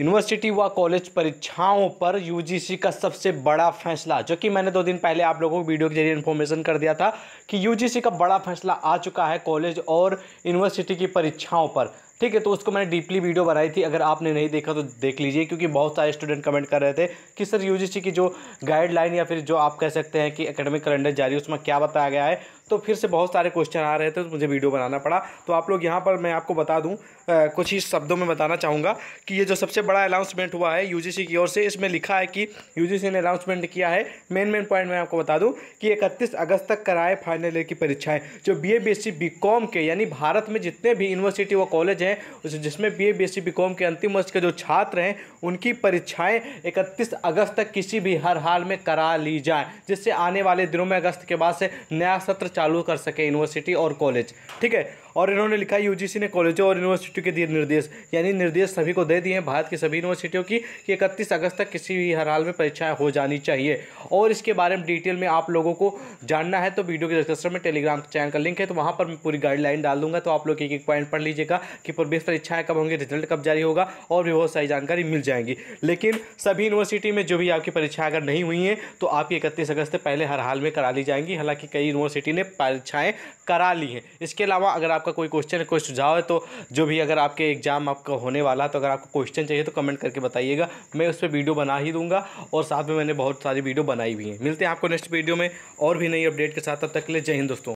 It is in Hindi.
यूनिवर्सिटी व कॉलेज परीक्षाओं पर यूजीसी का सबसे बड़ा फैसला जो कि मैंने दो दिन पहले आप लोगों को वीडियो के जरिए इन्फॉर्मेशन कर दिया था कि यूजीसी का बड़ा फैसला आ चुका है कॉलेज और यूनिवर्सिटी की परीक्षाओं पर ठीक है तो उसको मैंने डीपली वीडियो बनाई थी अगर आपने नहीं देखा तो देख लीजिए क्योंकि बहुत सारे स्टूडेंट कमेंट कर रहे थे कि सर यूजीसी की जो गाइडलाइन या फिर जो आप कह सकते हैं कि एकेडमिक कैलेंडर जारी उसमें क्या बताया गया है तो फिर से बहुत सारे क्वेश्चन आ रहे थे तो मुझे वीडियो बनाना पड़ा तो आप लोग यहाँ पर मैं आपको बता दूँ कुछ ही शब्दों में बताना चाहूँगा कि ये जो सबसे बड़ा अनाउंसमेंट हुआ है यूजीसी की ओर से इसमें लिखा है कि यूजीसी ने अनाउंसमेंट किया है मेन मेन पॉइंट मैं आपको बता दूँ कि इकतीस अगस्त तक कराए फाइनल ईयर की परीक्षाएँ जो B A B S C B com के यानी भारत में जितने भी यूनिवर्सिटी व कॉलेज हैं जिसमें B A B S C B com के अंतिम वर्ष के जो छात्र हैं उनकी परीक्षाएँ इकतीस अगस्त तक किसी भी हर हाल में करा ली जाए जिससे आने वाले दिनों में अगस्त के बाद से नया सत्र चालू कर सके यूनिवर्सिटी और कॉलेज ठीक है और इन्होंने लिखा यूजीसी ने कॉलेजों और यूनिवर्सिटियों के दिए निर्देश यानी निर्देश सभी को दे दिए हैं भारत की सभी यूनिवर्सिटियों की कि इकतीस अगस्त तक किसी भी हर हाल में परीक्षाएँ हो जानी चाहिए और इसके बारे में डिटेल में आप लोगों को जानना है तो वीडियो के डिस्क्रिप्शन में टेलीग्राम चैनल का लिंक है तो वहाँ पर मैं पूरी गाइडलाइन डाल दूंगा तो आप लोग एक एक पॉइंट पढ़ लीजिएगा कि प्रवेश परीक्षाएँ कब होंगी रिजल्ट कब जारी होगा और भी बहुत सारी जानकारी मिल जाएंगी लेकिन सभी यूनिवर्सिटी में जो भी आपकी परीक्षा अगर नहीं हुई हैं तो आपकी इकतीस अगस्त से पहले हर हाल में करा ली जाएंगी हालांकि कई यूनिवर्सिटी ने परीक्षाएँ करा ली हैं इसके अलावा अगर आप आपका कोई क्वेश्चन कोई सुझाव है तो जो भी अगर आपके एग्ज़ाम आपका होने वाला है तो अगर आपको क्वेश्चन चाहिए तो कमेंट करके बताइएगा मैं उस पर वीडियो बना ही दूंगा और साथ में मैंने बहुत सारी वीडियो बनाई भी हैं मिलते हैं आपको नेक्स्ट वीडियो में और भी नई अपडेट के साथ तब तक के लिए जय हिंद दोस्तों